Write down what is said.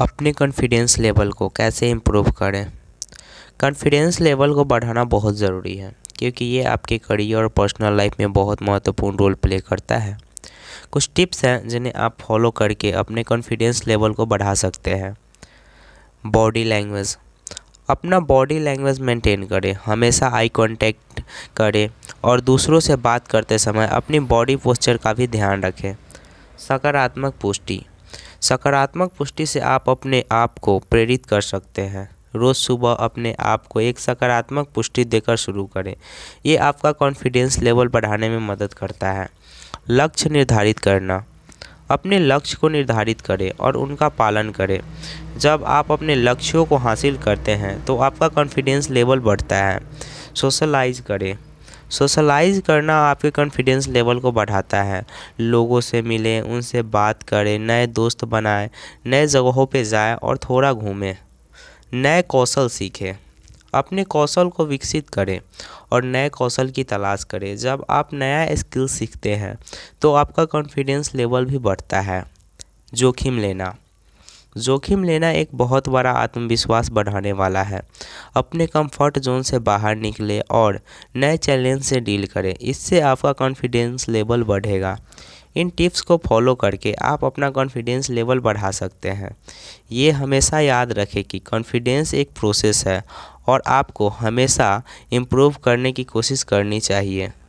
अपने confidence level को कैसे इम्प्रूव करें कॉन्फिडेंस लेवल को बढ़ाना बहुत ज़रूरी है क्योंकि ये आपके करियर और पर्सनल लाइफ में बहुत महत्वपूर्ण रोल प्ले करता है कुछ टिप्स हैं जिन्हें आप फॉलो करके अपने कॉन्फिडेंस लेवल को बढ़ा सकते हैं बॉडी लैंग्वेज अपना बॉडी लैंग्वेज मेंटेन करें हमेशा आई कांटेक्ट करें और दूसरों से बात करते समय अपनी बॉडी पोस्चर का भी ध्यान रखें सकारात्मक पुष्टि सकारात्मक पुष्टि से आप अपने आप को प्रेरित कर सकते हैं रोज़ सुबह अपने आप को एक सकारात्मक पुष्टि देकर शुरू करें ये आपका कॉन्फिडेंस लेवल बढ़ाने में मदद करता है लक्ष्य निर्धारित करना अपने लक्ष्य को निर्धारित करें और उनका पालन करें जब आप अपने लक्ष्यों को हासिल करते हैं तो आपका कॉन्फिडेंस लेवल बढ़ता है सोशलाइज करें सोशलाइज करना आपके कॉन्फिडेंस लेवल को बढ़ाता है लोगों से मिलें उनसे बात करें नए दोस्त बनाएं नए जगहों पर जाएं और थोड़ा घूमें नए कौशल सीखें अपने कौशल को विकसित करें और नए कौशल की तलाश करें जब आप नया स्किल सीखते हैं तो आपका कॉन्फिडेंस लेवल भी बढ़ता है जोखिम लेना जोखिम लेना एक बहुत बड़ा आत्मविश्वास बढ़ाने वाला है अपने कंफर्ट जोन से बाहर निकले और नए चैलेंज से डील करें इससे आपका कॉन्फिडेंस लेवल बढ़ेगा इन टिप्स को फॉलो करके आप अपना कॉन्फिडेंस लेवल बढ़ा सकते हैं ये हमेशा याद रखें कि कॉन्फिडेंस एक प्रोसेस है और आपको हमेशा इम्प्रूव करने की कोशिश करनी चाहिए